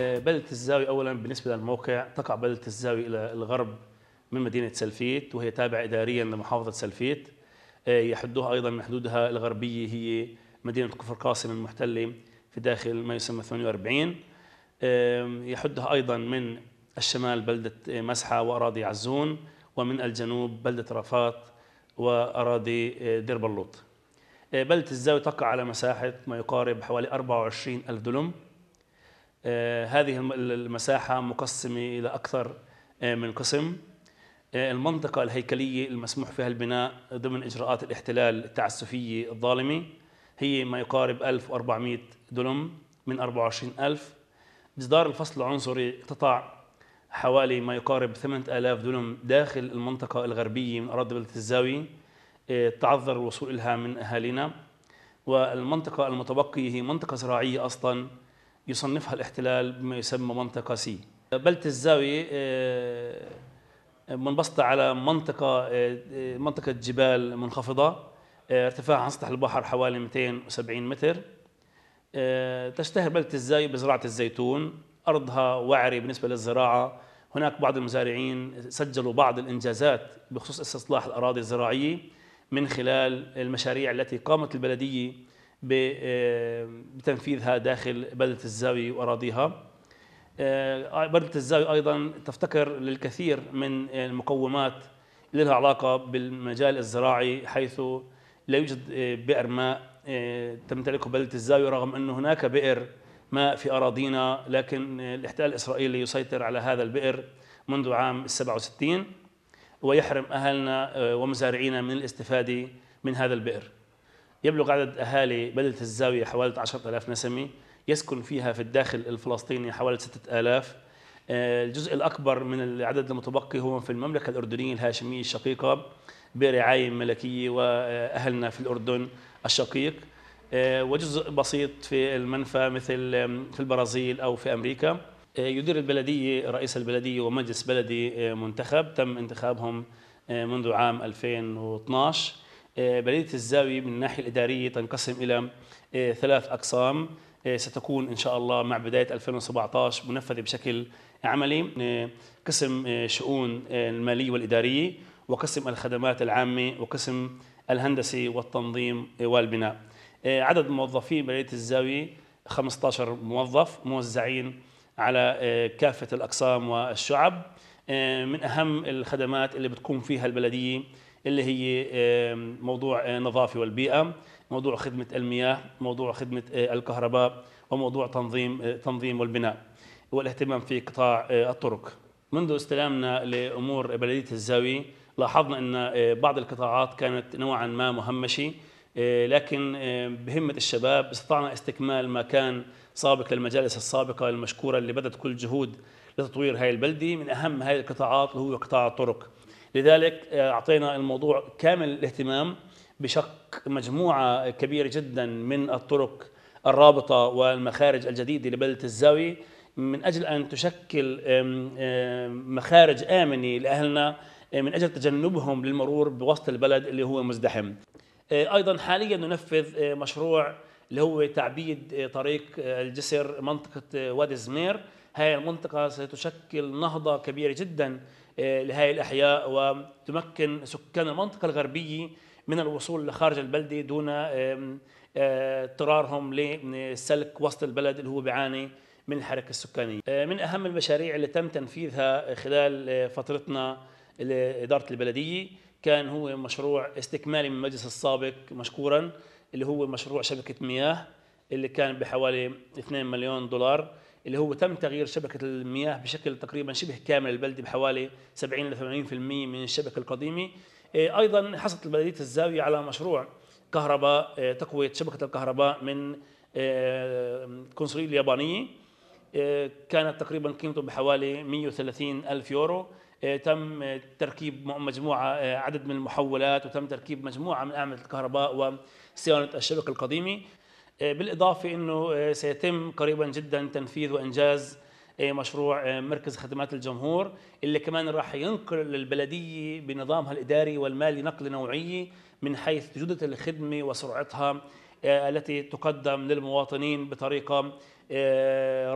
آه، بلدة الزاوية أولا بالنسبة للموقع تقع بلدة الزاوية إلى الغرب من مدينة سلفيت وهي تابعة إداريا لمحافظة سلفيت آه، يحدها أيضا من حدودها الغربية هي مدينة كفر قاسم المحتلة في داخل ما يسمى 48 يحدها أيضا من الشمال بلدة آه، مسحة وأراضي عزون ومن الجنوب بلدة رفات وأراضي دير بلوط بلدة الزاوية تقع على مساحة ما يقارب حوالي 24 ألف دلم آه، هذه المساحة مقسمة إلى أكثر آه، من قسم آه، المنطقة الهيكلية المسموح فيها البناء ضمن إجراءات الاحتلال التعسفية الظالمة هي ما يقارب 1400 دلم من 24000 جدار الفصل العنصري قطع حوالي ما يقارب 8000 دلم داخل المنطقة الغربية من أراضي بلدة الزاوية تعذر الوصول إلها من أهالينا والمنطقة المتبقية هي منطقة زراعية أصلا يصنفها الاحتلال بما يسمى منطقة سي بلدة الزاوية آه، آه، منبسطة على منطقة آه، منطقة جبال منخفضة ارتفاعها عن سطح البحر حوالي 270 متر تشتهر بلدة الزاوية بزراعة الزيتون أرضها وعري بالنسبة للزراعة هناك بعض المزارعين سجلوا بعض الإنجازات بخصوص استصلاح الأراضي الزراعية من خلال المشاريع التي قامت البلدية بتنفيذها داخل بلدة الزاوية وأراضيها آه، بلدة الزاوية أيضا تفتكر للكثير من المقومات اللي لها علاقة بالمجال الزراعي حيث لا يوجد آه، بئر ماء آه، تمتلكه بلدة الزاوية رغم أن هناك بئر ماء في أراضينا لكن الاحتلال الإسرائيلي يسيطر على هذا البئر منذ عام 67 ويحرم أهلنا ومزارعينا من الاستفادة من هذا البئر يبلغ عدد أهالي بلدة الزاوية حوالي 10000 نسمة يسكن فيها في الداخل الفلسطيني حوالي 6000 آه، الجزء الأكبر من العدد المتبقي هو في المملكة الأردنية الهاشمية الشقيقة برعاية ملكية وأهلنا في الأردن الشقيق آه، وجزء بسيط في المنفى مثل في البرازيل أو في أمريكا آه، يدير البلدية رئيس البلدية ومجلس بلدي منتخب تم انتخابهم منذ عام 2012 آه، بلدية الزاوية من الناحية الإدارية تنقسم إلى آه، ثلاث أقسام آه، ستكون إن شاء الله مع بداية 2017 منفذة بشكل عملي قسم شؤون المالية والإدارية وقسم الخدمات العامة وقسم الهندسة والتنظيم والبناء عدد موظفي بلدية الزاوية 15 موظف موزعين على كافة الأقسام والشعب من أهم الخدمات اللي بتقوم فيها البلدية اللي هي موضوع النظافه آه، والبيئه موضوع خدمه المياه موضوع خدمه آه، الكهرباء وموضوع تنظيم آه، تنظيم والبناء والاهتمام في قطاع الطرق منذ استلامنا لامور بلديه الزاويه لاحظنا ان بعض القطاعات كانت نوعا ما مهمشه لكن بهمه الشباب استطعنا استكمال ما كان سابق للمجالس السابقه المشكوره اللي بدت كل جهود لتطوير هذه البلده من اهم هذه القطاعات اللي هو قطاع الطرق لذلك آه، أعطينا الموضوع كامل الاهتمام بشق مجموعة كبيرة جدا من الطرق الرابطة والمخارج الجديدة لبلدة الزاوية من أجل أن تشكل مخارج آمنة لأهلنا آه، من أجل تجنبهم للمرور بوسط البلد اللي هو مزدحم آه، أيضا حاليا ننفذ مشروع اللي هو تعبيد طريق الجسر منطقة وادي زمير هذه المنطقة ستشكل نهضة كبيرة جدا آه، لهي الأحياء وتمكن سكان المنطقة الغربية من الوصول لخارج البلدة دون آه، اضطرارهم لسلك وسط البلد اللي هو بيعاني من الحركة السكانية آه، من أهم المشاريع اللي تم تنفيذها خلال فترتنا لإدارة البلدية كان هو مشروع استكمالي من المجلس السابق مشكورا اللي هو مشروع شبكة مياه اللي كان بحوالي 2 مليون دولار اللي هو تم تغيير شبكة المياه بشكل تقريبا شبه كامل البلدة بحوالي 70 إلى 80% من الشبكة القديمة إيه، أيضا حصلت بلدية الزاوية على مشروع كهرباء إيه، تقوية شبكة الكهرباء من القنصلية إيه، اليابانية كانت تقريبا قيمته بحوالي 130 ألف يورو تم تركيب مجموعة عدد من المحولات وتم تركيب مجموعة من أعمدة الكهرباء وصيانة الشبكة القديمة آه، بالإضافة أنه آه، سيتم قريبا جدا تنفيذ وإنجاز آه، مشروع مركز خدمات الجمهور اللي كمان راح ينقل للبلدية بنظامها الإداري والمالي نقلة نوعية من حيث جودة الخدمة وسرعتها التي تقدم للمواطنين بطريقة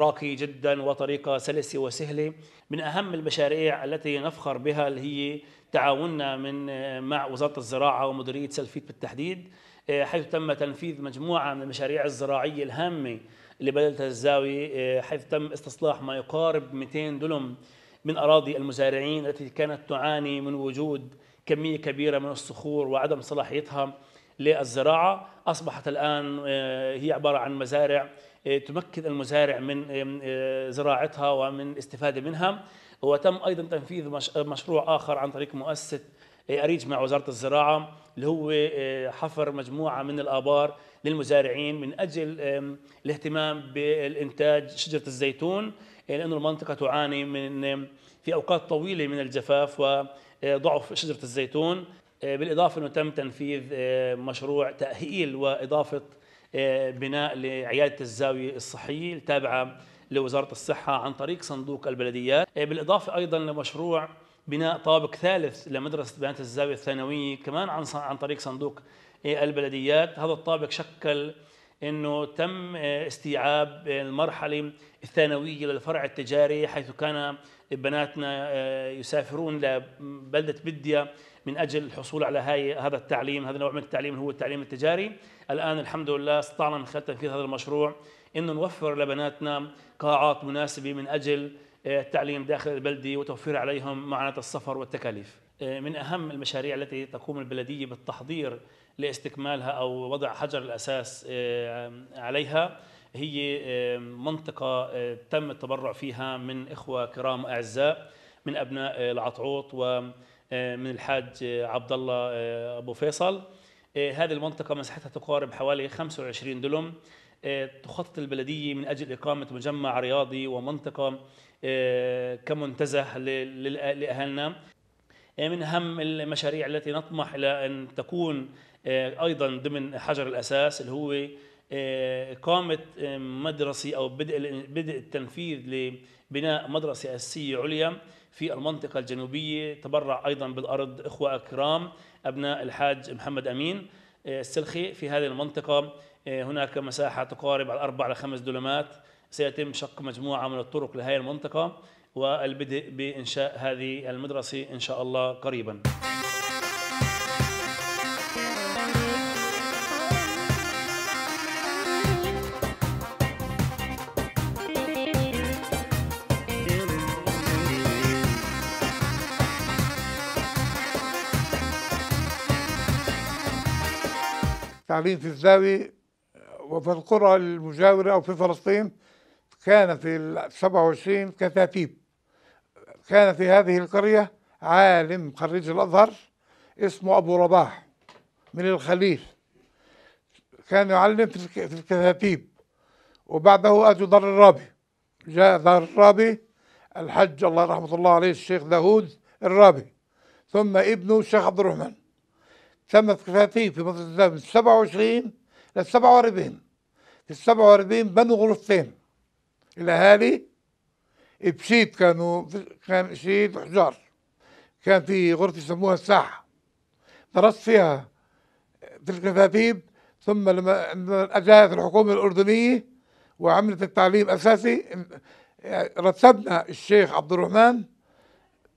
راقية جدا وطريقة سلسة وسهلة من أهم المشاريع التي نفخر بها اللي هي تعاوننا من مع وزارة الزراعة ومديرية سلفيت بالتحديد إيه، حيث تم تنفيذ مجموعة من المشاريع الزراعية الهامة لمدينة الزاوية إيه، حيث تم استصلاح ما يقارب 200 دلم من أراضي المزارعين التي كانت تعاني من وجود كمية كبيرة من الصخور وعدم صلاحيتها للزراعة أصبحت الآن إيه، هي عبارة عن مزارع تمكن المزارع من زراعتها ومن الاستفادة منها وتم أيضا تنفيذ مشروع آخر عن طريق مؤسسة إيه، اريج مع وزاره الزراعه اللي هو إيه، حفر مجموعه من الابار للمزارعين من اجل الاهتمام بالانتاج شجره الزيتون إيه، لانه المنطقه تعاني من في اوقات طويله من الجفاف وضعف شجره الزيتون بالاضافه انه تم تنفيذ مشروع تاهيل واضافه بناء لعياده الزاويه الصحيه التابعه لوزاره الصحه عن طريق صندوق البلديات بالاضافه ايضا لمشروع بناء طابق ثالث لمدرسه بنات الزاويه الثانويه كمان عن عن طريق صندوق البلديات هذا الطابق شكل انه تم آه، استيعاب المرحله الثانويه للفرع التجاري حيث كان بناتنا آه، يسافرون لبلده بديا من اجل الحصول على هاي هذا التعليم هذا النوع من التعليم هو التعليم التجاري الان الحمد لله استطعنا من خلال تنفيذ هذا المشروع انه نوفر لبناتنا قاعات مناسبه من اجل آه، التعليم داخل البلدي وتوفير عليهم معاناة السفر والتكاليف آه، من أهم المشاريع التي تقوم البلدية بالتحضير لاستكمالها أو وضع حجر الأساس آه، عليها هي منطقة تم التبرع فيها من إخوة كرام أعزاء من أبناء العطعوط ومن الحاج عبد الله أبو فيصل هذه المنطقة مساحتها تقارب حوالي 25 دلم تخطط البلدية من أجل إقامة مجمع رياضي ومنطقة آه، كمنتزه لاهلنا آه، من اهم المشاريع التي نطمح الى ان تكون آه، ايضا ضمن حجر الاساس اللي هو إقامة مدرسي أو بدء بدء التنفيذ لبناء مدرسة أساسية عليا في المنطقة الجنوبية تبرع أيضا بالأرض إخوة أكرام أبناء الحاج محمد أمين السلخي في هذه المنطقة هناك مساحة تقارب على أربع لخمس دولمات سيتم شق مجموعة من الطرق لهذه المنطقة والبدء بإنشاء هذه المدرسة إن شاء الله قريباً تعليم في الزاوية وفي القرى المجاورة أو في فلسطين كان في ال 27 كتاتيب كان في هذه القرية عالم خريج الأزهر اسمه أبو رباح من الخليل كان يعلم في الكتاتيب وبعده أتوا دار الرابي جاء دار الرابي الحج الله رحمة الله عليه الشيخ داود الرابي ثم ابنه الشيخ عبد الرحمن تم كتاتيب في مصر من 27 لل 47 في 47 بنوا غرفتين الاهالي بشيت كانوا كان شيت وحجار كان في غرفه يسموها الساحه درست فيها في الكتاتيب ثم لما اجاهت الحكومه الاردنيه وعملت التعليم اساسي رتبنا الشيخ عبد الرحمن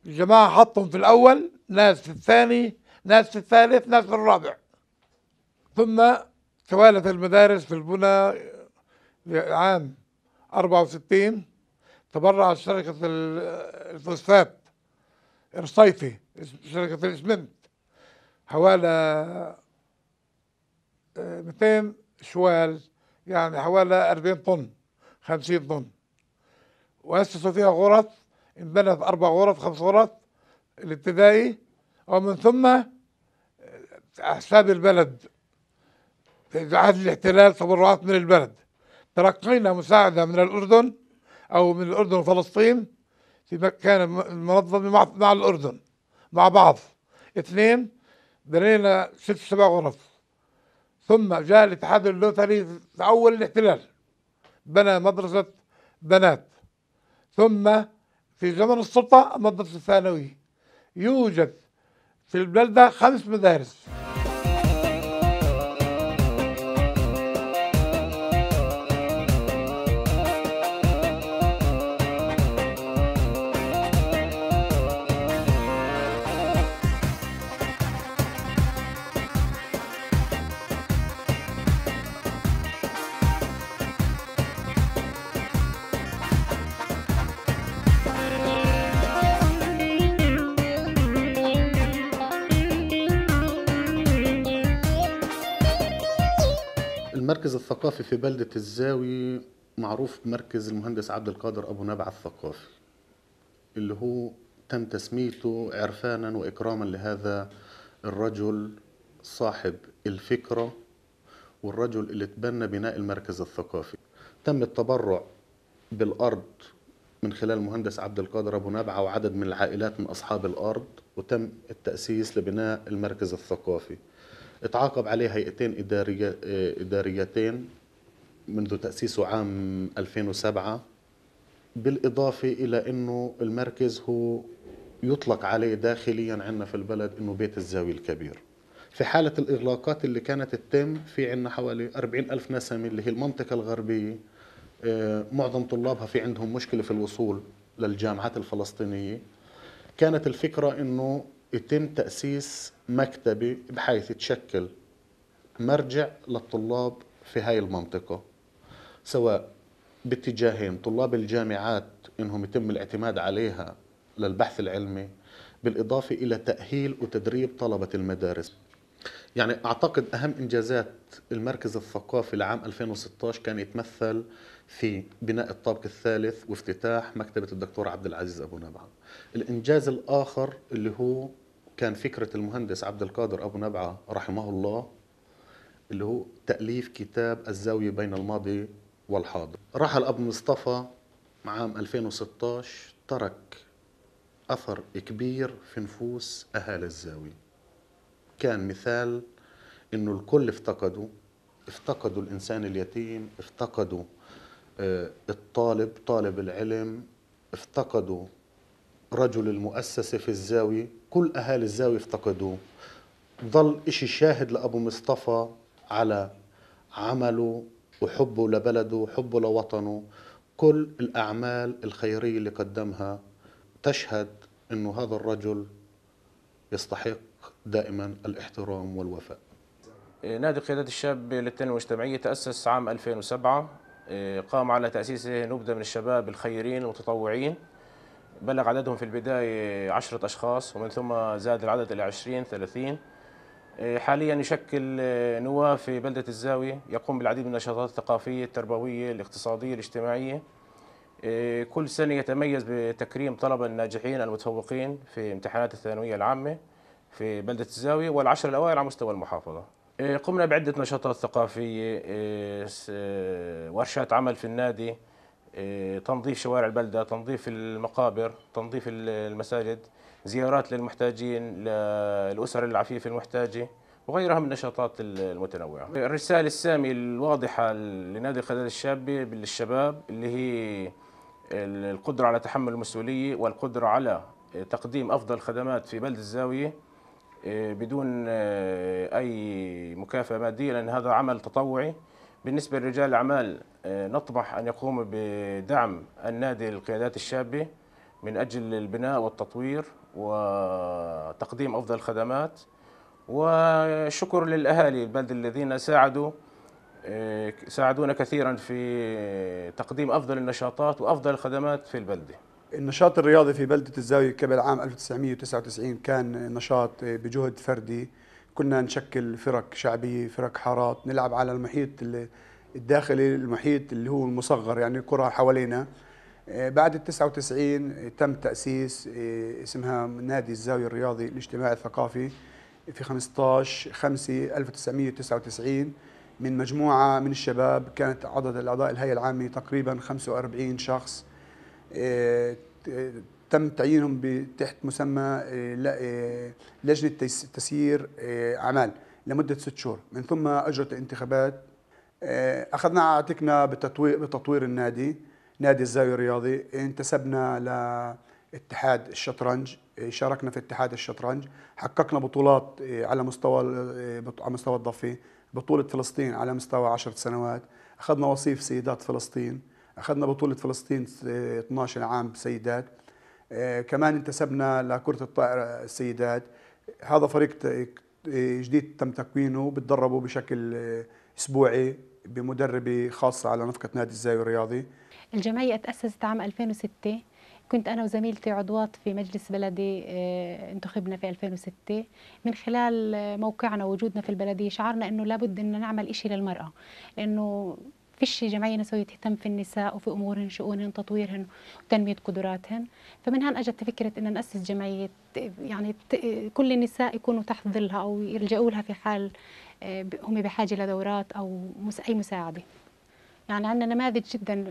الجماعه حطهم في الاول ناس في الثاني ناس في الثالث ناس في الرابع ثم توالت المدارس في البنى عام 64 تبرع شركة الفوسفات الصيفي شركة الإسمنت حوالي 200 آه، شوال يعني حوالي 40 طن 50 طن وأسسوا فيها غرف انبنت أربع غرف خمس غرف الابتدائي ومن ثم آه، أحساب البلد في عهد الاحتلال تبرعات من البلد تلقينا مساعدة من الأردن أو من الأردن وفلسطين في مكان منظمة مع, الأردن مع بعض اثنين بنينا ست سبع غرف ثم جاء الاتحاد اللوتري في أول الاحتلال بنى مدرسة بنات ثم في زمن السلطة مدرسة ثانوي يوجد في البلدة خمس مدارس الثقافي في بلدة الزاوي معروف بمركز المهندس عبد القادر أبو نبع الثقافي اللي هو تم تسميته عرفانا وإكراما لهذا الرجل صاحب الفكرة والرجل اللي تبنى بناء المركز الثقافي تم التبرع بالأرض من خلال المهندس عبد القادر أبو نبعة وعدد من العائلات من أصحاب الأرض وتم التأسيس لبناء المركز الثقافي اتعاقب عليه هيئتين إدارية إداريتين منذ تأسيسه عام 2007 بالإضافة إلى أنه المركز هو يطلق عليه داخليا عندنا في البلد أنه بيت الزاوية الكبير في حالة الإغلاقات اللي كانت تتم في عندنا حوالي 40 ألف نسمة اللي هي المنطقة الغربية آه، معظم طلابها في عندهم مشكلة في الوصول للجامعات الفلسطينية كانت الفكرة أنه يتم تأسيس مكتبة بحيث تشكل مرجع للطلاب في هاي المنطقة سواء باتجاهين طلاب الجامعات انهم يتم الاعتماد عليها للبحث العلمي بالاضافه الى تاهيل وتدريب طلبه المدارس يعني اعتقد اهم انجازات المركز الثقافي لعام 2016 كان يتمثل في بناء الطابق الثالث وافتتاح مكتبه الدكتور عبد العزيز ابو نبعه. الانجاز الاخر اللي هو كان فكره المهندس عبد القادر ابو نبعه رحمه الله اللي هو تاليف كتاب الزاويه بين الماضي والحاضر رحل أبو مصطفى عام 2016 ترك أثر كبير في نفوس أهالي الزاوية كان مثال إنه الكل افتقده افتقدوا الإنسان اليتيم افتقدوا آه، الطالب طالب العلم افتقدوا رجل المؤسسة في الزاوية كل أهالي الزاوية افتقدوه ظل إشي شاهد لأبو مصطفى على عمله وحبه لبلده وحبه لوطنه كل الأعمال الخيرية اللي قدمها تشهد أنه هذا الرجل يستحق دائما الاحترام والوفاء إيه، نادي قيادات الشاب للتنمية المجتمعية تأسس عام 2007 إيه، قام على تأسيسه نبذة من الشباب الخيرين المتطوعين بلغ عددهم في البداية عشرة أشخاص ومن ثم زاد العدد إلى عشرين ثلاثين آه، حاليا يشكل آه، نواه في بلدة الزاوية يقوم بالعديد من النشاطات الثقافية التربوية الاقتصادية الاجتماعية آه، كل سنة يتميز بتكريم طلبة الناجحين المتفوقين في امتحانات الثانوية العامة في بلدة الزاوية والعشر الأوائل على مستوى المحافظة قمنا بعدة نشاطات ثقافية ورشات عمل في النادي تنظيف شوارع البلدة تنظيف المقابر تنظيف المساجد زيارات للمحتاجين للأسر العفيفة المحتاجة وغيرها من النشاطات المتنوعة الرسالة السامية الواضحة لنادي القذافي الشابة للشباب اللي هي القدرة على تحمل المسؤولية والقدرة على تقديم أفضل الخدمات في بلد الزاوية آه، بدون آه، أي مكافأة مادية لأن هذا عمل تطوعي بالنسبة لرجال الأعمال آه، نطمح أن يقوموا بدعم النادي القيادات الشابة من أجل البناء والتطوير وتقديم أفضل الخدمات وشكر للأهالي البلد الذين ساعدوا إيه، ساعدونا كثيرا في تقديم أفضل النشاطات وأفضل الخدمات في البلدة النشاط الرياضي في بلدة الزاوية قبل عام 1999 كان نشاط بجهد فردي كنا نشكل فرق شعبية فرق حارات نلعب على المحيط الداخلي المحيط اللي هو المصغر يعني الكرة حوالينا آه، بعد ال 99 آه، تم تأسيس آه، اسمها نادي الزاوية الرياضي الاجتماعي الثقافي في 15 5 1999 من مجموعة من الشباب كانت عدد الأعضاء الهيئة العامة تقريبا 45 شخص تم تعيينهم تحت مسمى لجنة تسيير أعمال لمدة ست شهور من ثم أجرت انتخابات أخذنا عاتقنا بتطوير النادي نادي الزاوية الرياضي انتسبنا لاتحاد الشطرنج شاركنا في اتحاد الشطرنج حققنا بطولات آه، على مستوى آه، على مستوى الضفة بطولة فلسطين على مستوى عشر سنوات أخذنا وصيف سيدات فلسطين أخذنا بطولة فلسطين 12 آه، عام سيدات كمان انتسبنا لكرة الطائرة السيدات هذا فريق جديد تم تكوينه بتدربوا بشكل أسبوعي بمدربة خاصة على نفقة نادي الزاوية الرياضي الجمعية تأسست عام 2006 كنت أنا وزميلتي عضوات في مجلس بلدي آه، انتخبنا في 2006 من خلال موقعنا وجودنا في البلدية شعرنا أنه لابد أن نعمل إشي للمرأة لأنه فيش جمعية نسوية تهتم في النساء وفي أمورهن شؤونهن تطويرهن وتنمية قدراتهن فمن هان أجت فكرة أن نأسس جمعية يعني كل النساء يكونوا تحت ظلها أو يلجأوا لها في حال آه، هم بحاجة لدورات أو أي مساعدة يعني عندنا نماذج جدا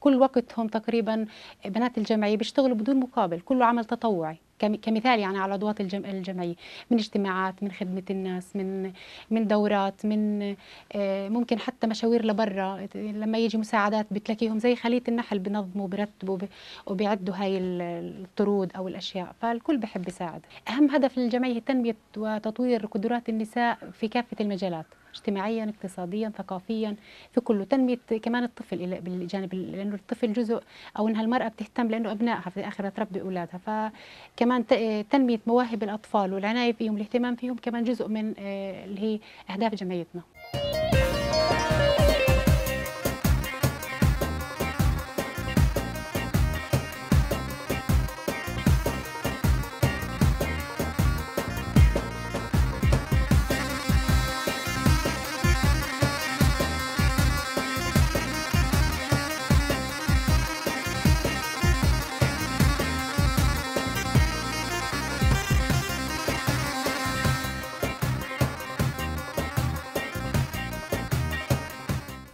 كل وقتهم تقريبا بنات الجمعيه بيشتغلوا بدون مقابل كله عمل تطوعي كمثال يعني على عضوات الجمعيه من اجتماعات من خدمه الناس من من دورات من آه، ممكن حتى مشاوير لبرا لما يجي مساعدات بتلاقيهم زي خليه النحل بنظموا برتبوا وبيعدوا هاي الطرود او الاشياء فالكل بحب يساعد اهم هدف للجمعيه تنميه وتطوير قدرات النساء في كافه المجالات اجتماعيا اقتصاديا ثقافيا في كله تنمية كمان الطفل بالجانب لأنه الطفل جزء أو أنها المرأة بتهتم لأنه أبنائها في الآخر تربي أولادها فكمان تنمية مواهب الأطفال والعناية فيهم والاهتمام فيهم كمان جزء من آه، اللي هي أهداف جمعيتنا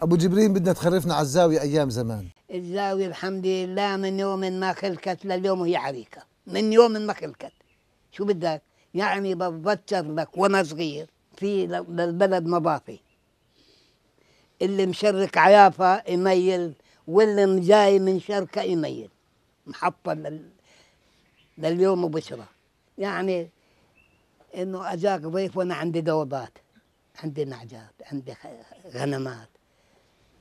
ابو جبرين بدنا تخرفنا على الزاويه ايام زمان الزاويه الحمد لله من يوم ما خلقت لليوم وهي عريقه من يوم ما خلقت شو بدك يعني بتذكر لك وانا صغير في للبلد مضافي اللي مشرك عيافه يميل واللي جاي من شركه يميل محطه لل... لليوم وبشره يعني انه اجاك ضيف وانا عندي دوضات عندي نعجات عندي غنمات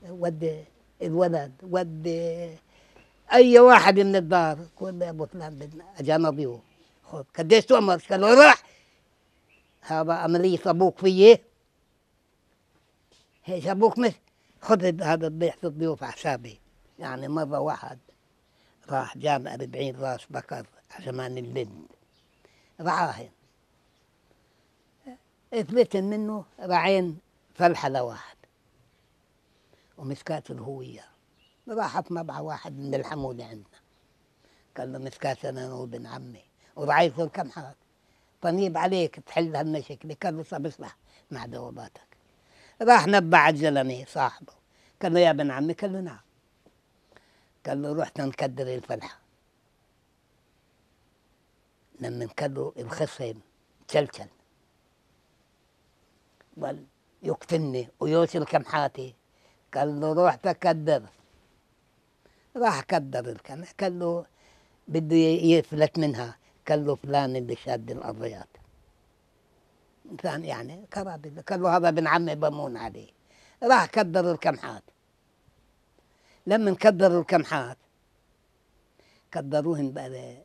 ودي الولد ودي اي واحد من الدار كل ابو فلان بدنا اجانا ضيوف خذ قديش تؤمر قال له روح هذا عملية ابوك فيي هيش ابوك مش خذ هذا في الضيوف على حسابي يعني مرة واحد راح جاب 40 راس بكر عشان البن رعاهن اثبت منه رعين فلحلة واحد ومسكات الهوية راحت مبعى واحد من الحمولة عندنا قال له مسكات أنا وابن عمي وضعيف كم حرك طنيب عليك تحل هالمشكلة قال له صب اصلح مع دواباتك راح نبع عجلني صاحبه قال له يا بن عمي قال له نعم قال له رحت نكدر الفلحة لما انكدروا الخصم تشلشل بل يقتلني ويوصل حاتي قال له روح تكدر راح كدر القناة قال له بده يفلت منها قال له فلان اللي شاد الأرضيات إنسان يعني قرابي قال له هذا ابن عمي بمون عليه راح كدر الكمحات لما كدروا الكمحات كدروهن بقى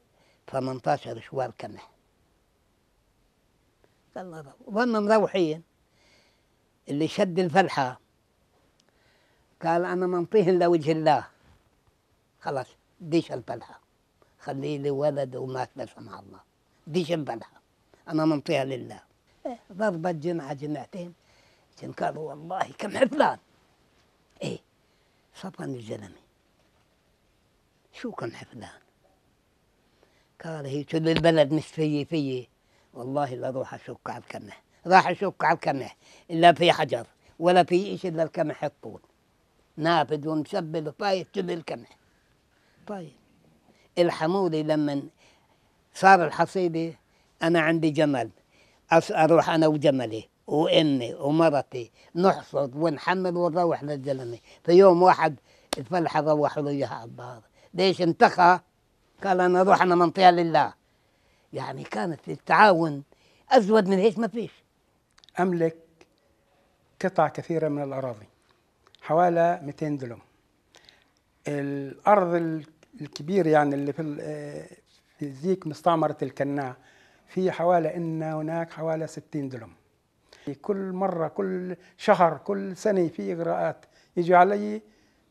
18 شوار كمح قال له ظلنا مروحين اللي شد الفلحة قال أنا منطيهن لوجه الله خلاص ديش البلحة خلي لي ولد ومات لا سمح الله ديش البلحة أنا منطيها لله إيه ضربت جمعة جمعتين جن قالوا والله كم حفلان إيه صفن الزلمة شو كم حفلان قال هي كل البلد مش فيي فيي والله لا روح اشك على الكمح راح اشك على الكمح الا في حجر ولا في ايش الا الكمح الطول نافذ ومسبل وفايت تبل الكمح طيب الحمولي لما صار الحصيدة أنا عندي جمل أروح أنا وجملي وأمي ومرتي نحصد ونحمل ونروح للزلمة في يوم واحد الفلحة روحوا له إياها على الظهر ليش انتخى قال أنا أروح أنا منطيها لله يعني كانت التعاون أزود من هيك ما فيش أملك قطع كثيرة من الأراضي حوالي 200 دلم الارض الكبير يعني اللي في آه، ذيك مستعمره الكناع في حوالي ان هناك حوالي 60 دلم كل مره كل شهر كل سنه في اغراءات يجي علي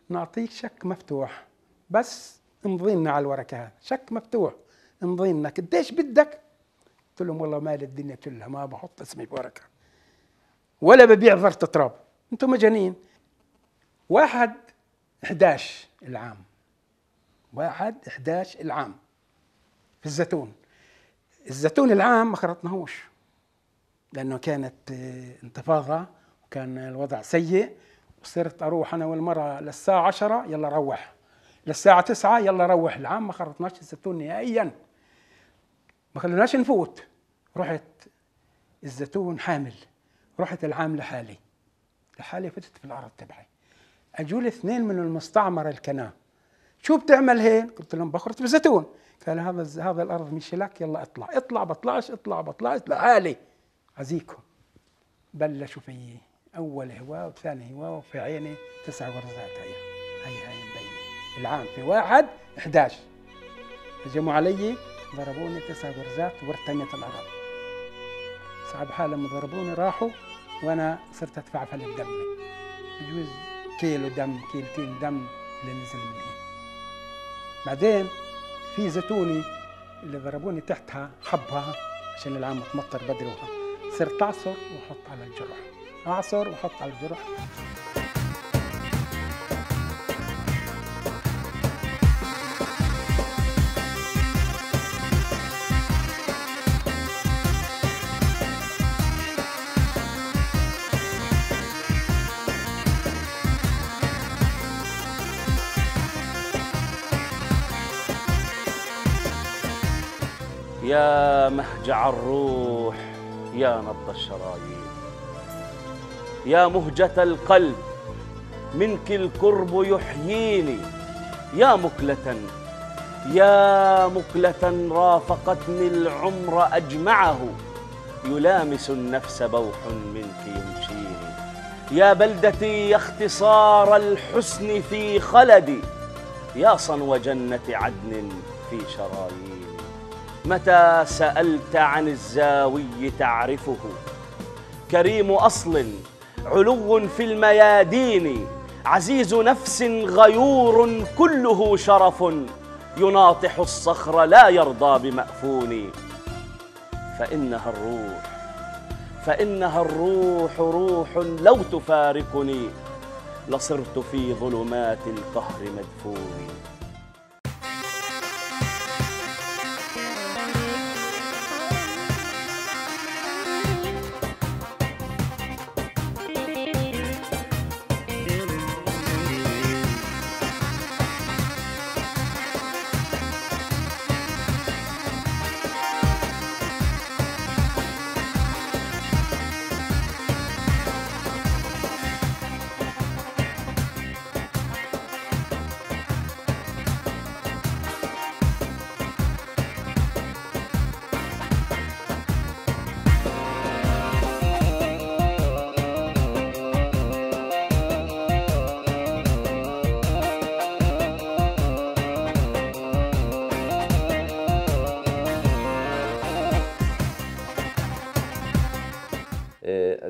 نعطيك شك مفتوح بس امضينا على الورقه هذا شك مفتوح امضينا قديش بدك قلت لهم والله مال الدنيا كلها ما بحط اسمي بورقه ولا ببيع ظرف تراب انتم مجانين واحد 11 العام واحد 11 العام في الزيتون الزيتون العام ما خرطناهوش لانه كانت آه، انتفاضه وكان الوضع سيء وصرت اروح انا والمراه للساعه 10 يلا روح للساعه 9 يلا روح العام ما خرطناش الزيتون نهائيا ما خليناش نفوت رحت الزيتون حامل رحت العام لحالي لحالي فتت في العرض تبعي اجوا اثنين من المستعمره الكناه شو بتعمل هين؟ قلت لهم بخرط بزيتون قال هذا هذا الارض مش لك يلا اطلع اطلع بطلعش اطلع بطلعش لحالي عزيكم بلشوا فيي اول هواء وثاني هواء وفي عيني تسع غرزات هي هي هي مبينه العام في واحد 11 هجموا علي ضربوني تسع غرزات وارتميت الارض صعب حالهم ضربوني راحوا وانا صرت ادفع اتفعفع الدم بجوز كيلو دم كيلتين دم اللي نزل من هنا بعدين في زيتوني اللي ضربوني تحتها حبها عشان العام تمطر بدري صرت اعصر واحط على الجرح اعصر واحط على الجرح يا مهجع الروح يا نبض الشرايين يا مهجة القلب منك الكرب يحييني يا مكلة يا مكلة رافقتني العمر أجمعه يلامس النفس بوح منك يمشيني يا بلدتي يا اختصار الحسن في خلدي يا صنو جنة عدن في شراييني متى سألت عن الزاوي تعرفه كريم أصل علو في الميادين عزيز نفس غيور كله شرف يناطح الصخر لا يرضى بمأفون فإنها الروح فإنها الروح روح لو تفارقني لصرت في ظلمات القهر مدفون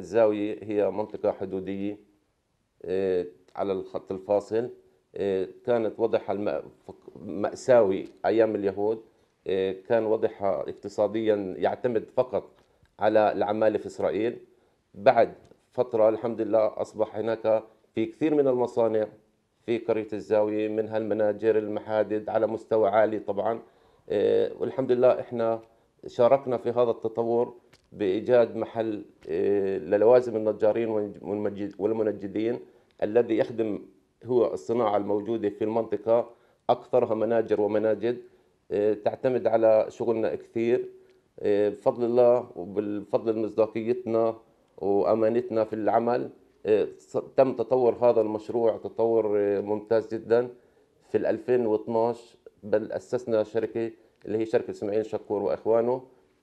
الزاوية هي منطقة حدودية آه، على الخط الفاصل آه، كانت وضعها مأساوي أيام اليهود آه، كان وضعها اقتصاديا يعتمد فقط على العمالة في إسرائيل بعد فترة الحمد لله أصبح هناك في كثير من المصانع في قرية الزاوية منها المناجر المحادد على مستوى عالي طبعا والحمد لله إحنا شاركنا في هذا التطور بايجاد محل آه، للوازم النجارين والمنجدين الذي يخدم هو الصناعه الموجوده في المنطقه اكثرها مناجر ومناجد آه، تعتمد على شغلنا كثير آه، بفضل الله وبالفضل مصداقيتنا وامانتنا في العمل تم تطور هذا المشروع تطور ممتاز جدا في 2012 بل اسسنا شركه اللي هي شركه اسماعيل شكور واخوانه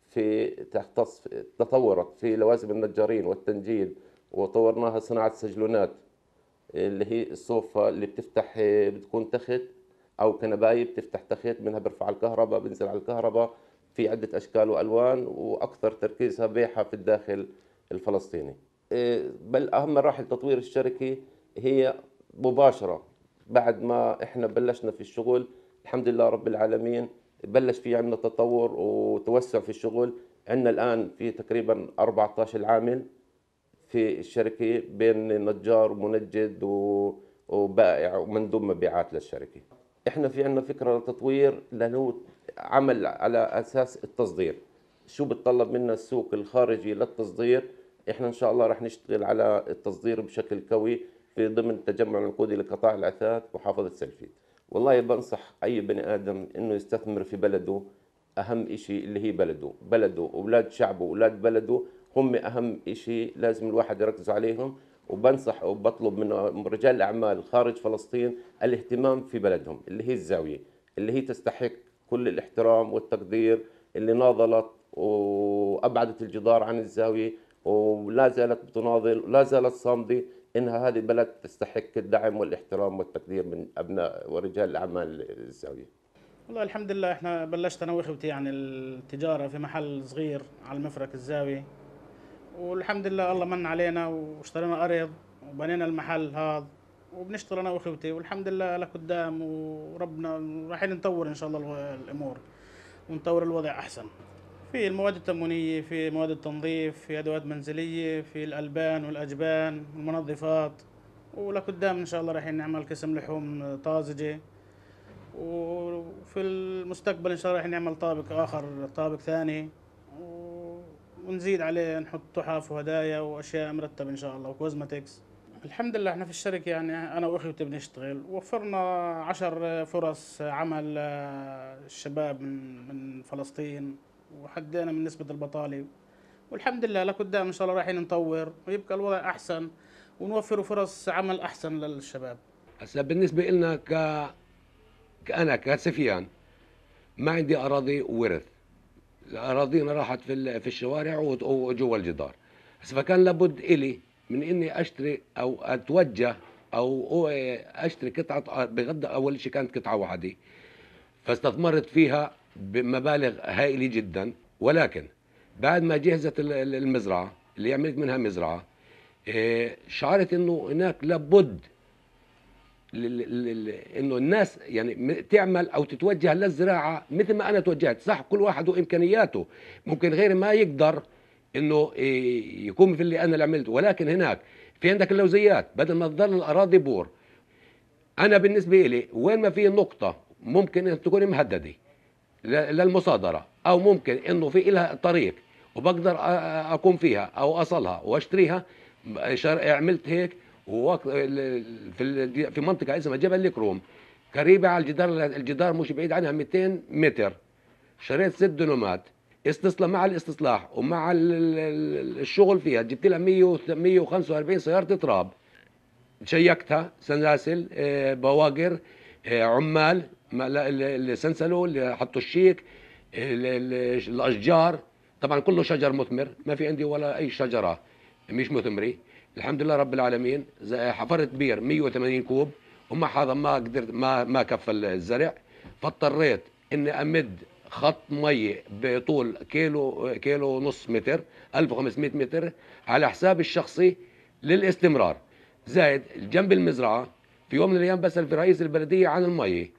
في تختص تطورت في لوازم النجارين والتنجيد وطورناها صناعه سجلونات اللي هي الصوفة اللي بتفتح آه، بتكون تخت أو كنباية بتفتح تخت منها بيرفع الكهرباء بنزل على الكهرباء في عدة أشكال وألوان وأكثر تركيزها بيعها في الداخل الفلسطيني آه، بل أهم مراحل تطوير الشركة هي مباشرة بعد ما إحنا بلشنا في الشغل الحمد لله رب العالمين بلش في عندنا تطور وتوسع في الشغل عندنا الان في تقريبا 14 عامل في الشركه بين نجار ومنجد وبائع ومندوب مبيعات للشركه احنا في عندنا فكره لتطوير لانه عمل على اساس التصدير شو بتطلب منا السوق الخارجي للتصدير احنا ان شاء الله رح نشتغل على التصدير بشكل قوي في ضمن تجمع النقودي لقطاع الاثاث محافظه سلفيت والله بنصح اي بني ادم انه يستثمر في بلده اهم شيء اللي هي بلده بلده اولاد شعبه اولاد بلده هم اهم شيء لازم الواحد يركز عليهم وبنصح وبطلب من رجال الاعمال خارج فلسطين الاهتمام في بلدهم اللي هي الزاويه اللي هي تستحق كل الاحترام والتقدير اللي ناضلت وابعدت الجدار عن الزاويه ولا زالت بتناضل ولا زالت صامده انها هذه البلد تستحق الدعم والاحترام والتقدير من ابناء ورجال الاعمال الزاويه. والله الحمد لله احنا بلشت انا واخوتي يعني التجاره في محل صغير على المفرق الزاوي والحمد لله الله من علينا واشترينا ارض وبنينا المحل هذا وبنشتغل انا واخوتي والحمد لله لقدام وربنا رايحين نطور ان شاء الله الامور ونطور الوضع احسن في المواد التموينية في مواد التنظيف في أدوات منزلية في الألبان والأجبان والمنظفات ولقدام إن شاء الله رايحين نعمل قسم لحوم طازجة وفي المستقبل إن شاء الله رايحين نعمل طابق آخر طابق ثاني ونزيد عليه نحط تحف وهدايا وأشياء مرتبة إن شاء الله وكوزماتكس الحمد لله احنا في الشركة يعني أنا وإخوتي بنشتغل وفرنا عشر فرص عمل الشباب آه، من فلسطين وحدينا من نسبه البطاله والحمد لله لقدام ان شاء الله رايحين نطور ويبقى الوضع احسن ونوفر فرص عمل احسن للشباب هسا بالنسبه لنا ك كانا كسفيان ما عندي اراضي ورث اراضينا راحت في في الشوارع وجوا الجدار هسا فكان لابد الي من اني اشتري او اتوجه او اشتري قطعه بغض اول شيء كانت قطعه واحده فاستثمرت فيها بمبالغ هائله جدا ولكن بعد ما جهزت المزرعه اللي عملت منها مزرعه إيه، شعرت انه هناك لابد انه الناس يعني تعمل او تتوجه للزراعه مثل ما انا توجهت صح كل واحد وامكانياته ممكن غير ما يقدر انه إيه، يكون في اللي انا اللي عملته ولكن هناك في عندك اللوزيات بدل ما تظل الاراضي بور انا بالنسبه لي وين ما في نقطه ممكن تكون مهدده للمصادرة أو ممكن إنه في إلها طريق وبقدر أقوم فيها أو أصلها وأشتريها عملت هيك في منطقة اسمها جبل الكروم قريبة على الجدار الجدار مش بعيد عنها 200 متر شريت ست دونمات استصلاح مع الاستصلاح ومع الشغل فيها جبت لها 145 سيارة تراب شيكتها سلاسل آه، بواقر آه، عمال ما اللي سنسلوا اللي حطوا الشيك الاشجار طبعا كله شجر مثمر ما في عندي ولا اي شجره مش مثمره الحمد لله رب العالمين حفرت بير 180 كوب وما هذا ما قدرت ما ما كفى الزرع فاضطريت اني امد خط مي بطول كيلو كيلو ونص متر 1500 متر على حسابي الشخصي للاستمرار زائد جنب المزرعه في يوم من الايام بسال في رئيس البلديه عن المي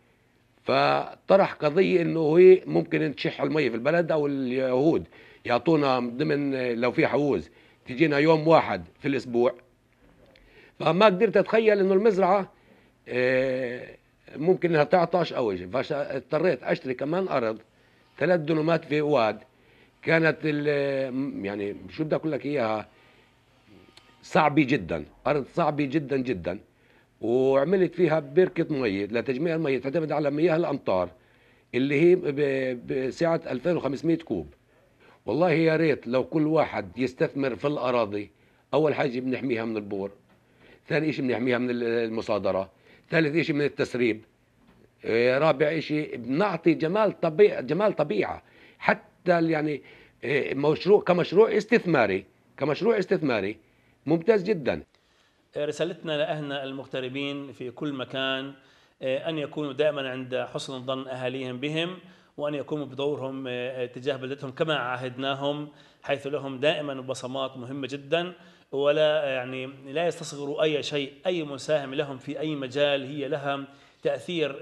فطرح قضيه انه هي ممكن تشح الميه في البلد او اليهود يعطونا ضمن لو في حووز تجينا يوم واحد في الاسبوع فما قدرت اتخيل انه المزرعه آه، ممكن انها تعطش او شيء فاضطريت اشتري كمان ارض ثلاث دنومات في واد كانت يعني شو بدي اقول لك اياها صعبه جدا ارض صعبه جدا جدا وعملت فيها بركه ميه لتجميع الميه تعتمد على مياه الامطار اللي هي بسعه 2500 كوب والله يا ريت لو كل واحد يستثمر في الاراضي اول حاجه بنحميها من البور ثاني شيء بنحميها من المصادره ثالث شيء من التسريب آه، رابع شيء بنعطي جمال طبيعه جمال طبيعه حتى يعني آه، مشروع كمشروع استثماري كمشروع استثماري ممتاز جدا رسالتنا لأهلنا المغتربين في كل مكان آه، أن يكونوا دائما عند حسن ظن أهاليهم بهم وأن يقوموا بدورهم آه، تجاه بلدتهم كما عاهدناهم حيث لهم دائما بصمات مهمة جدا ولا آه، يعني لا يستصغروا أي شيء أي مساهم لهم في أي مجال هي لها تأثير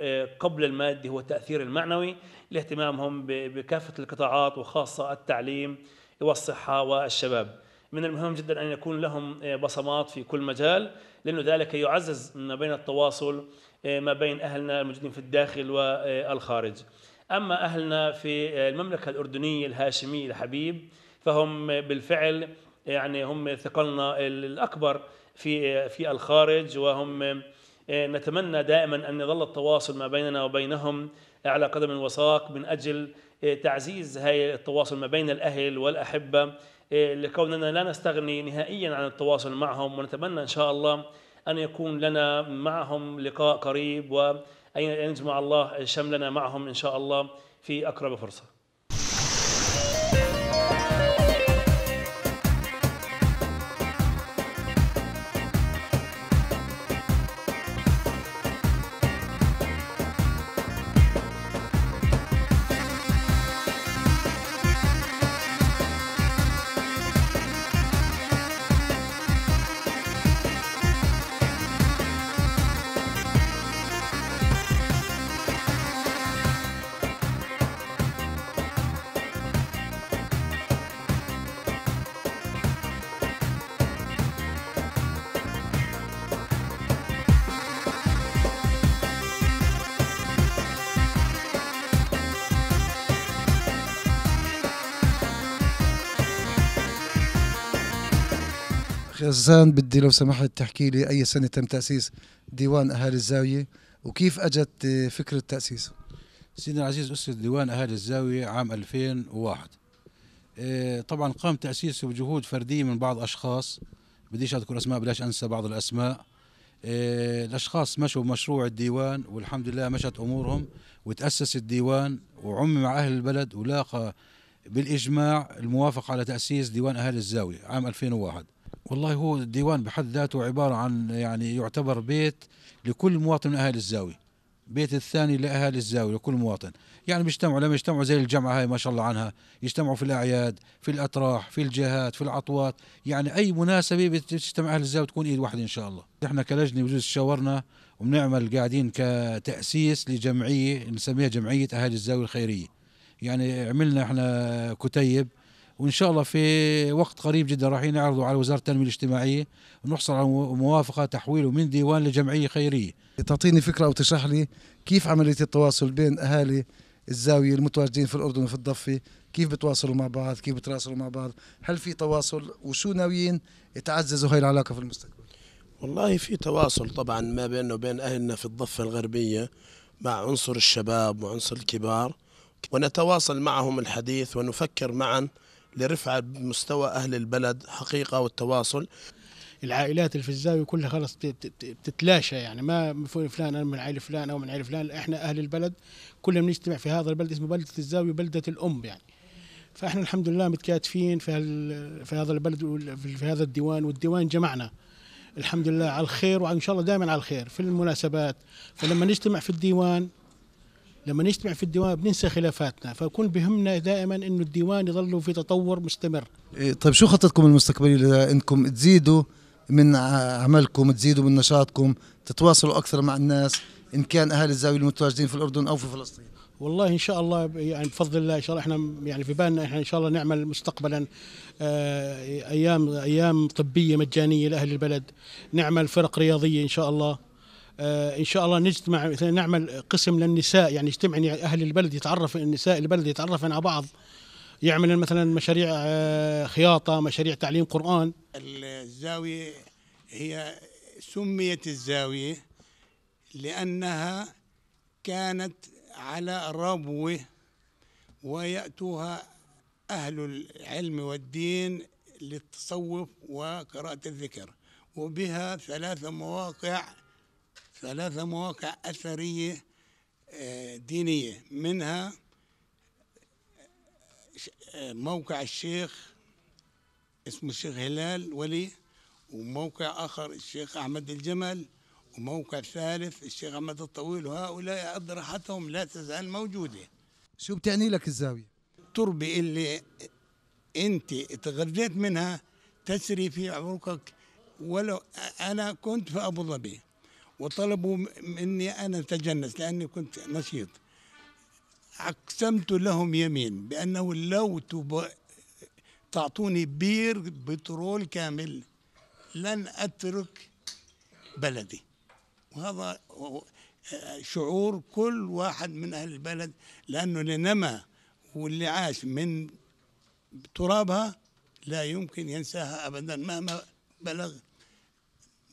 قبل المادي هو التأثير المعنوي لاهتمامهم بكافة القطاعات وخاصة التعليم والصحة والشباب من المهم جدا أن يكون لهم آه، بصمات في كل مجال لأنه ذلك يعزز ما بين التواصل آه، ما بين أهلنا الموجودين في الداخل والخارج آه، أما أهلنا في المملكة الأردنية الهاشمية الحبيب فهم بالفعل يعني هم ثقلنا الأكبر في في الخارج وهم نتمنى دائما أن يظل التواصل ما بيننا وبينهم على قدم وساق من أجل تعزيز هاي التواصل ما بين الأهل والأحبة إيه، لكوننا لا نستغني نهائيا عن التواصل معهم ونتمنى إن شاء الله أن يكون لنا معهم لقاء قريب وأن يجمع الله شملنا معهم إن شاء الله في أقرب فرصة غزان بدي لو سمحت تحكي لي اي سنه تم تاسيس ديوان اهالي الزاويه وكيف اجت فكره تاسيسه؟ سيدنا العزيز اسس ديوان اهالي الزاويه عام 2001 إيه، طبعا قام تاسيسه بجهود فرديه من بعض اشخاص بديش اذكر اسماء بلاش انسى بعض الاسماء إيه، الاشخاص مشوا بمشروع الديوان والحمد لله مشت امورهم وتاسس الديوان وعم مع اهل البلد ولاقى بالاجماع الموافقه على تاسيس ديوان اهالي الزاويه عام 2001 والله هو الديوان بحد ذاته عبارة عن يعني يعتبر بيت لكل مواطن من أهالي الزاوية بيت الثاني لأهالي الزاوية لكل مواطن يعني بيجتمعوا لما يجتمعوا زي الجمعة هاي ما شاء الله عنها يجتمعوا في الأعياد في الأتراح في الجهات في العطوات يعني أي مناسبة بتجتمع أهل الزاوية تكون إيد واحدة إن شاء الله إحنا كلجنة بجوز شاورنا وبنعمل قاعدين كتأسيس لجمعية نسميها جمعية أهالي الزاوية الخيرية يعني عملنا احنا كتيب وان شاء الله في وقت قريب جدا راح نعرضه على وزاره التنميه الاجتماعيه ونحصل على موافقه تحويله من ديوان لجمعيه خيريه. تعطيني فكره او تشرح لي كيف عمليه التواصل بين اهالي الزاويه المتواجدين في الاردن وفي الضفه، كيف بتواصلوا مع بعض، كيف بتراسلوا مع بعض، هل في تواصل وشو ناويين تعززوا هاي العلاقه في المستقبل؟ والله في تواصل طبعا ما بيننا وبين اهلنا في الضفه الغربيه مع عنصر الشباب وعنصر الكبار ونتواصل معهم الحديث ونفكر معا لرفع مستوى أهل البلد حقيقة والتواصل العائلات اللي في الزاويه كلها خلص بتتلاشى يعني ما فلان انا من عائل فلان او من عائل فلان احنا اهل البلد كلنا بنجتمع في هذا البلد اسمه بلده الزاويه بلده الام يعني فاحنا الحمد لله متكاتفين في في هذا البلد في هذا الديوان والديوان جمعنا الحمد لله على الخير وان شاء الله دائما على الخير في المناسبات فلما نجتمع في الديوان لما نجتمع في الديوان بننسى خلافاتنا فكون بهمنا دائما انه الديوان يظل في تطور مستمر إيه، طيب شو خطتكم المستقبليه انكم تزيدوا من عملكم تزيدوا من نشاطكم تتواصلوا اكثر مع الناس ان كان اهالي الزاويه المتواجدين في الاردن او في فلسطين والله ان شاء الله يعني بفضل الله ان شاء الله احنا يعني في بالنا احنا ان شاء الله نعمل مستقبلا آه، ايام ايام طبيه مجانيه لاهل البلد نعمل فرق رياضيه ان شاء الله آه، ان شاء الله نجتمع نعمل قسم للنساء يعني يجتمع اهل البلد يتعرف النساء البلد يتعرفن على بعض يعمل مثلا مشاريع آه، خياطه مشاريع تعليم قران الزاويه هي سميت الزاويه لانها كانت على ربوه وياتوها اهل العلم والدين للتصوف وقراءه الذكر وبها ثلاث مواقع ثلاثة مواقع أثرية آه، دينية منها آه، موقع الشيخ اسمه الشيخ هلال ولي وموقع آخر الشيخ أحمد الجمل وموقع ثالث الشيخ أحمد الطويل وهؤلاء أضرحتهم لا تزال موجودة شو بتعني لك الزاوية؟ التربة اللي أنت تغذيت منها تسري في عروقك ولو أنا كنت في أبو ظبي وطلبوا مني أنا أتجنس لأني كنت نشيط أقسمت لهم يمين بأنه لو تب... تعطوني بير بترول كامل لن أترك بلدي وهذا شعور كل واحد من أهل البلد لأنه اللي واللي عاش من ترابها لا يمكن ينساها أبدا مهما بلغ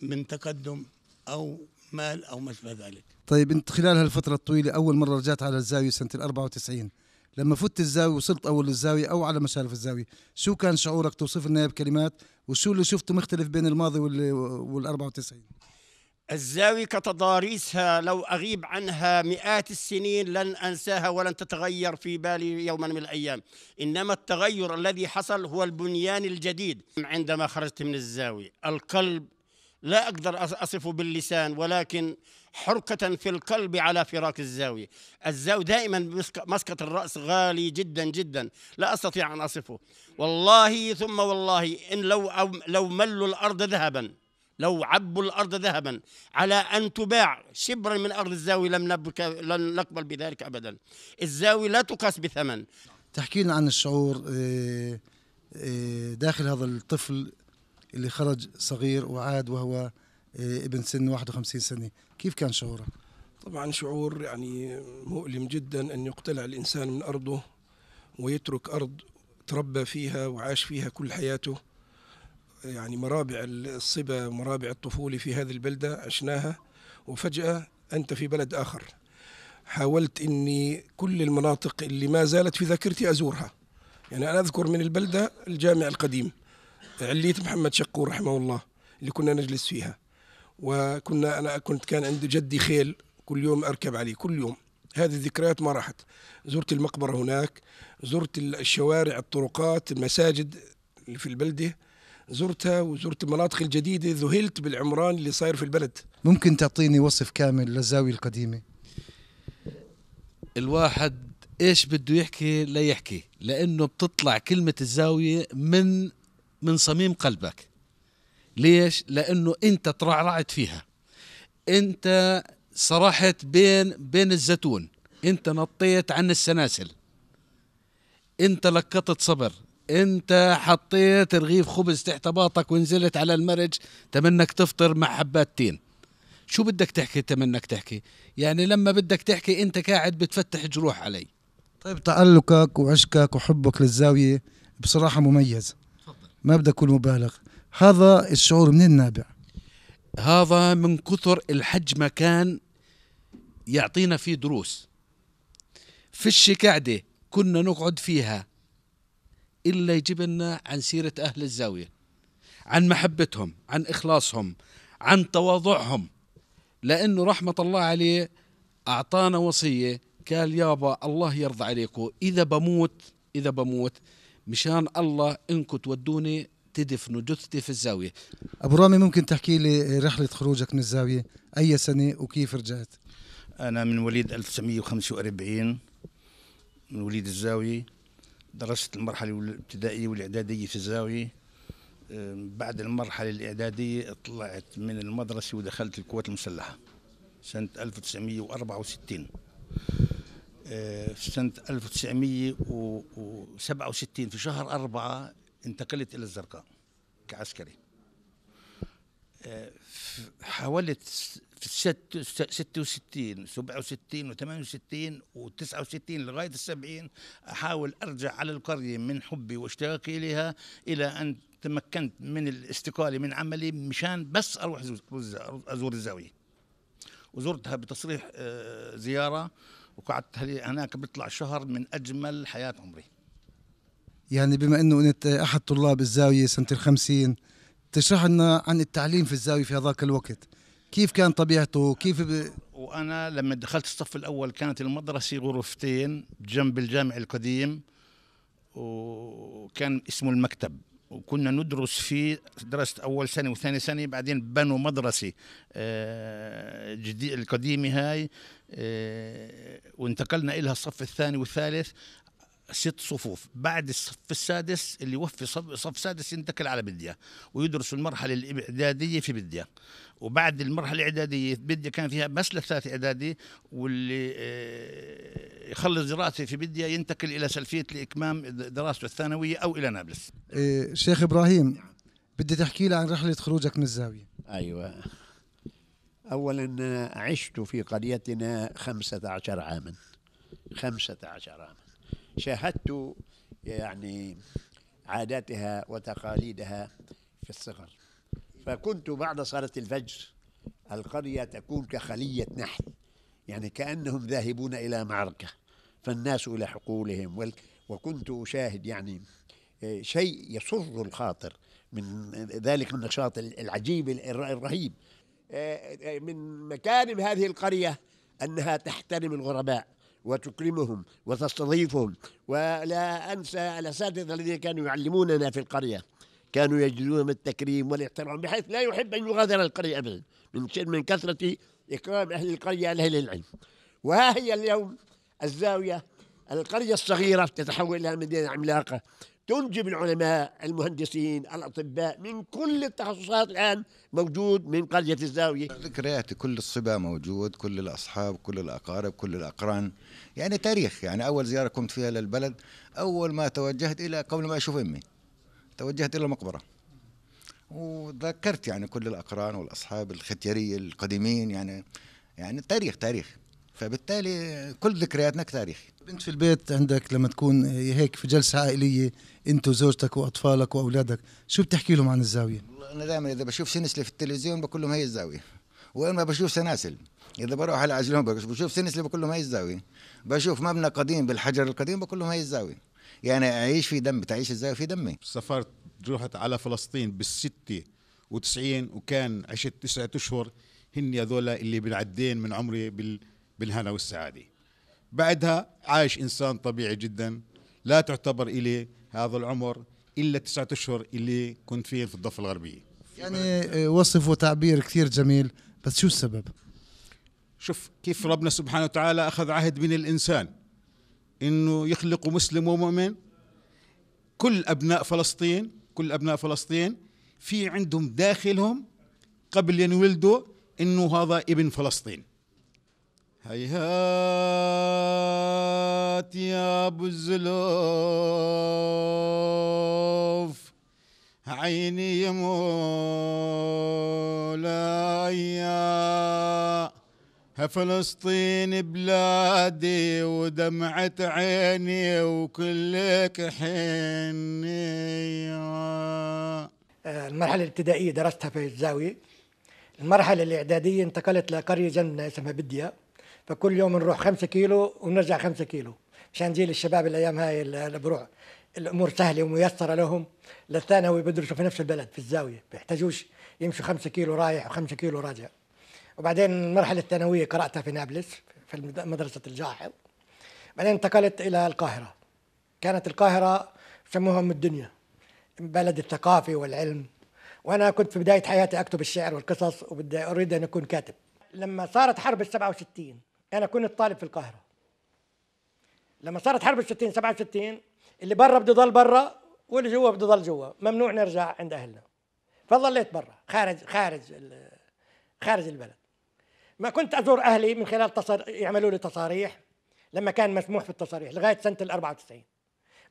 من تقدم أو مال او ما اشبه ذلك طيب انت خلال هالفتره الطويله اول مره رجعت على الزاويه سنه ال 94 لما فت الزاويه وصلت اول الزاويه او على مشارف الزاويه شو كان شعورك توصف لنا بكلمات وشو اللي شفته مختلف بين الماضي وال 94 الزاوية كتضاريسها لو أغيب عنها مئات السنين لن أنساها ولن تتغير في بالي يوما من الأيام إنما التغير الذي حصل هو البنيان الجديد عندما خرجت من الزاوية القلب لا أقدر أصفه باللسان ولكن حركة في القلب على فراق الزاوية الزاوية دائما مسقط الرأس غالي جدا جدا لا أستطيع أن أصفه والله ثم والله إن لو, أو لو ملوا الأرض ذهبا لو عبوا الأرض ذهبا على أن تباع شبرا من أرض الزاوية لم نبك لن نقبل بذلك أبدا الزاوية لا تقاس بثمن تحكي لنا عن الشعور آه، آه، داخل هذا الطفل اللي خرج صغير وعاد وهو آه، ابن سن 51 سنة كيف كان شعورك؟ طبعا شعور يعني مؤلم جدا أن يقتلع الإنسان من أرضه ويترك أرض تربى فيها وعاش فيها كل حياته يعني مرابع الصبا مرابع الطفولة في هذه البلدة عشناها وفجأة أنت في بلد آخر حاولت أني كل المناطق اللي ما زالت في ذاكرتي أزورها يعني أنا أذكر من البلدة الجامع القديم عليت محمد شقور رحمه الله اللي كنا نجلس فيها وكنا انا كنت كان عند جدي خيل كل يوم اركب عليه كل يوم هذه الذكريات ما راحت زرت المقبره هناك زرت الشوارع الطرقات المساجد اللي في البلده زرتها وزرت المناطق الجديده ذهلت بالعمران اللي صاير في البلد ممكن تعطيني وصف كامل للزاويه القديمه الواحد ايش بده يحكي لا يحكي لانه بتطلع كلمه الزاويه من من صميم قلبك ليش لانه انت ترعرعت فيها انت صرحت بين بين الزيتون انت نطيت عن السلاسل انت لقطت صبر انت حطيت رغيف خبز تحت باطك ونزلت على المرج تمنك تفطر مع حبات تين شو بدك تحكي تمنك تحكي يعني لما بدك تحكي انت قاعد بتفتح جروح علي طيب تألقك وعشقك وحبك للزاوية بصراحة مميز ما بدي أكون مبالغ هذا الشعور من النابع هذا من كثر الحج مكان يعطينا فيه دروس فيش قعدة كنا نقعد فيها إلا يجيب لنا عن سيرة أهل الزاوية عن محبتهم عن إخلاصهم عن تواضعهم لأنه رحمة الله عليه أعطانا وصية قال يابا الله يرضى عليكم إذا بموت إذا بموت مشان الله انكم تودوني تدفنوا جثتي في الزاويه ابو رامي ممكن تحكي لي رحله خروجك من الزاويه اي سنه وكيف رجعت انا من وليد 1945 من وليد الزاويه درست المرحله الابتدائيه والاعداديه في الزاويه بعد المرحله الاعداديه طلعت من المدرسه ودخلت القوات المسلحه سنه 1964 في سنة 1967 في شهر أربعة انتقلت إلى الزرقاء كعسكري آه، حاولت في 66 67 و 68 و 69 لغاية السبعين أحاول أرجع على القرية من حبي واشتياقي إليها إلى أن تمكنت من الاستقالة من عملي مشان بس أروح أزور الزاوية وزرتها بتصريح آه، زيارة وقعدت هناك بيطلع شهر من أجمل حياة عمري يعني بما أنه أنت أحد طلاب الزاوية سنة الخمسين تشرح لنا عن التعليم في الزاوية في هذاك الوقت كيف كان طبيعته كيف ب... وأنا لما دخلت الصف الأول كانت المدرسة غرفتين جنب الجامع القديم وكان اسمه المكتب وكنا ندرس في درست اول سنه وثاني سنه بعدين بنوا مدرسه آه، جديد القديمه هاي آه، وانتقلنا الها الصف الثاني والثالث ست صفوف بعد الصف السادس اللي يوفي صف, صف سادس ينتقل على بدية ويدرس المرحله الاعداديه في بدية وبعد المرحله الاعداديه بدي كان فيها بس للثالث اعدادي واللي آه، يخلص دراسه في بديا ينتقل الى سلفيه لاكمام دراسته الثانويه او الى نابلس إيه، شيخ ابراهيم بدي تحكي لي عن رحله خروجك من الزاويه ايوه اولا آه، عشت في قريتنا خمسة عشر عاما خمسة عشر عاما شاهدت يعني عاداتها وتقاليدها في الصغر فكنت بعد صلاة الفجر القرية تكون كخلية نحل يعني كأنهم ذاهبون إلى معركة فالناس إلى حقولهم وكنت أشاهد يعني آه، شيء يسر الخاطر من ذلك النشاط العجيب الرهيب آه، آه، من مكارم هذه القرية أنها تحترم الغرباء وتكرمهم وتستضيفهم ولا أنسى الأساتذة الذين كانوا يعلموننا في القرية كانوا يجدونهم التكريم والاحترام بحيث لا يحب أن يغادر القرية أبدا من من كثرة إكرام أهل القرية لأهل العلم وها هي اليوم الزاوية القرية الصغيرة تتحول إلى مدينة عملاقة تنجب العلماء المهندسين الأطباء من كل التخصصات الآن موجود من قرية الزاوية ذكريات كل الصبا موجود كل الأصحاب كل الأقارب كل الأقران يعني تاريخ يعني أول زيارة كنت فيها للبلد أول ما توجهت إلى قبل ما أشوف أمي توجهت إلى المقبرة وذكرت يعني كل الأقران والأصحاب الختيارية القديمين يعني يعني التاريخ تاريخ فبالتالي كل ذكرياتنا تاريخي انت في البيت عندك لما تكون هيك في جلسه عائليه انت وزوجتك واطفالك واولادك شو بتحكي لهم عن الزاويه والله انا دائما اذا بشوف سنسله في التلفزيون بقول لهم هي الزاويه وين ما بشوف سناسل اذا بروح على عجلهم بشوف سنسله بقول لهم هي الزاويه بشوف مبنى قديم بالحجر القديم بقول لهم هي الزاويه يعني اعيش في دم تعيش ازاي في دمي سافرت رحت على فلسطين بالستة وتسعين وكان عشت تسعة اشهر هن هذول اللي بالعدين من عمري بال بالهنا والسعاده بعدها عايش انسان طبيعي جدا لا تعتبر الي هذا العمر الا تسعة اشهر اللي كنت فيه في الضفه الغربيه يعني آه، وصف وتعبير كثير جميل بس شو السبب شوف كيف ربنا سبحانه وتعالى اخذ عهد من الانسان انه يخلقوا مسلم ومؤمن كل ابناء فلسطين كل ابناء فلسطين في عندهم داخلهم قبل ان يولدوا انه هذا ابن فلسطين هيهات يا ابو الزلوف عيني يا فلسطين بلادي ودمعة عيني وكلك حني المرحلة الابتدائية درستها في الزاوية المرحلة الإعدادية انتقلت لقرية جنة اسمها بديا فكل يوم نروح خمسة كيلو ونرجع خمسة كيلو عشان جيل الشباب الأيام هاي اللي بروح الأمور سهلة وميسرة لهم للثانوي بدرسوا في نفس البلد في الزاوية بيحتاجوش يمشوا خمسة كيلو رايح وخمسة كيلو راجع وبعدين المرحله الثانويه قراتها في نابلس في مدرسه الجاحظ بعدين انتقلت الى القاهره كانت القاهره يسموها ام الدنيا بلد الثقافه والعلم وانا كنت في بدايه حياتي اكتب الشعر والقصص وبدي اريد ان اكون كاتب لما صارت حرب ال 67 انا كنت طالب في القاهره لما صارت حرب ال 60 67 اللي برا بده يضل برا واللي جوا بده يضل جوا ممنوع نرجع عند اهلنا فظليت برا خارج خارج خارج البلد ما كنت ازور اهلي من خلال تصار... يعملوا لي تصاريح لما كان مسموح في التصاريح لغايه سنه ال 94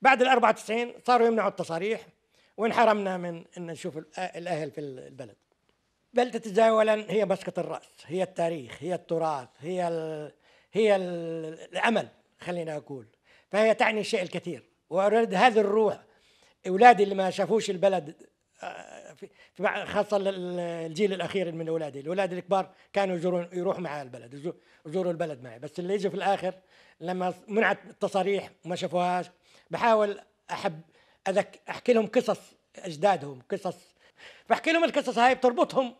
بعد ال 94 صاروا يمنعوا التصاريح وانحرمنا من ان نشوف الاهل في البلد بلدة الجاي هي مسكة الراس هي التاريخ هي التراث هي ال... هي ال... الامل خلينا اقول فهي تعني شيء الكثير واريد هذه الروح اولادي اللي ما شافوش البلد خاصة الجيل الأخير من أولادي الأولاد الكبار كانوا يزورون يروحوا معي البلد يزوروا البلد معي بس اللي يجي في الآخر لما منعت التصاريح وما شافوهاش بحاول أحب أذك أحكي لهم قصص أجدادهم قصص بحكي لهم القصص هاي بتربطهم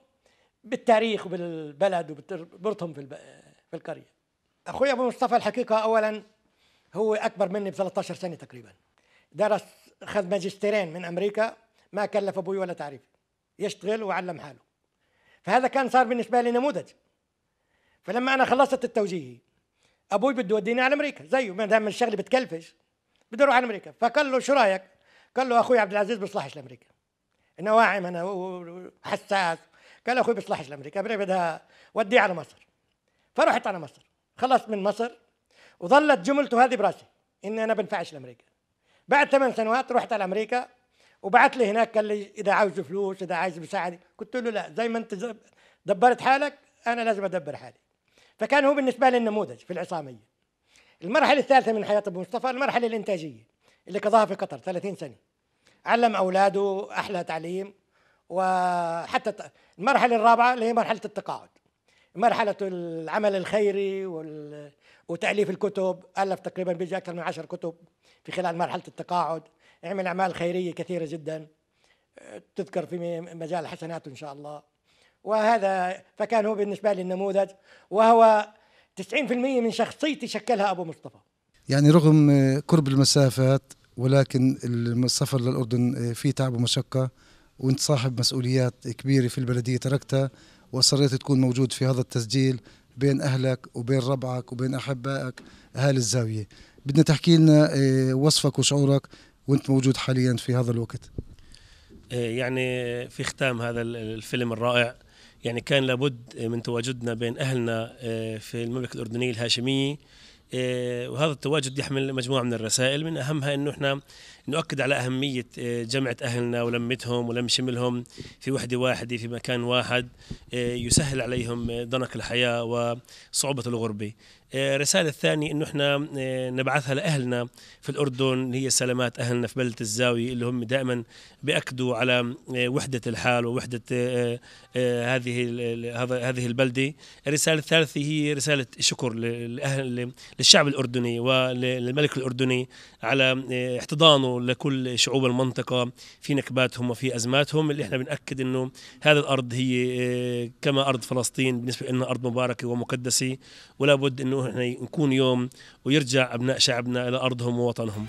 بالتاريخ وبالبلد وبتربطهم في في القرية أخوي أبو مصطفى الحقيقة أولا هو أكبر مني ب 13 سنة تقريبا درس خذ ماجستيرين من أمريكا ما كلف ابوي ولا تعريف يشتغل وعلم حاله فهذا كان صار بالنسبه لي نموذج فلما انا خلصت التوجيهي ابوي بده يوديني على امريكا زيه ما دام الشغله بتكلفش بدي اروح على امريكا فقال له شو رايك؟ قال له اخوي عبد العزيز بيصلحش لامريكا انه واعم انا وحساس قال اخوي بيصلحش لامريكا بدها وديه على مصر فرحت على مصر خلصت من مصر وظلت جملته هذه براسي اني انا بنفعش لامريكا بعد ثمان سنوات رحت على امريكا وبعت لي هناك قال لي اذا عاوز فلوس اذا عايز مساعده قلت له لا زي ما انت دبرت حالك انا لازم ادبر حالي فكان هو بالنسبه لي النموذج في العصاميه المرحله الثالثه من حياه ابو مصطفى المرحله الانتاجيه اللي قضاها في قطر 30 سنه علم اولاده احلى تعليم وحتى المرحله الرابعه اللي هي مرحله التقاعد مرحله العمل الخيري وال... وتاليف الكتب الف تقريبا بيجي اكثر من 10 كتب في خلال مرحله التقاعد عمل اعمال خيريه كثيره جدا تذكر في مجال حسناته ان شاء الله وهذا فكان هو بالنسبه لي النموذج وهو 90% من شخصيتي شكلها ابو مصطفى يعني رغم قرب المسافات ولكن السفر للاردن فيه تعب ومشقه وانت صاحب مسؤوليات كبيره في البلديه تركتها واصريت تكون موجود في هذا التسجيل بين اهلك وبين ربعك وبين احبائك اهالي الزاويه بدنا تحكي لنا إيه، وصفك وشعورك وانت موجود حاليا في هذا الوقت آه، يعني في ختام هذا الفيلم الرائع يعني كان لابد من تواجدنا بين اهلنا آه، في المملكه الاردنيه الهاشميه آه، وهذا التواجد يحمل مجموعه من الرسائل من اهمها انه احنا نؤكد على أهمية آه، جمعة أهلنا ولمتهم ولم شملهم في وحدة واحدة في مكان واحد آه، يسهل عليهم آه، ضنك الحياة وصعوبة الغربة الرسالة الثانية أنه إحنا نبعثها لأهلنا في الأردن هي سلامات أهلنا في بلدة الزاوية اللي هم دائما بأكدوا على وحدة الحال ووحدة هذه هذه البلدة الرسالة الثالثة هي رسالة شكر للأهل للشعب الأردني وللملك الأردني على احتضانه لكل شعوب المنطقه في نكباتهم وفي ازماتهم اللي احنا بناكد انه هذه الارض هي آه، كما ارض فلسطين بالنسبه لنا ارض مباركه ومقدسه ولا بد انه احنا نكون يوم ويرجع ابناء شعبنا الى ارضهم ووطنهم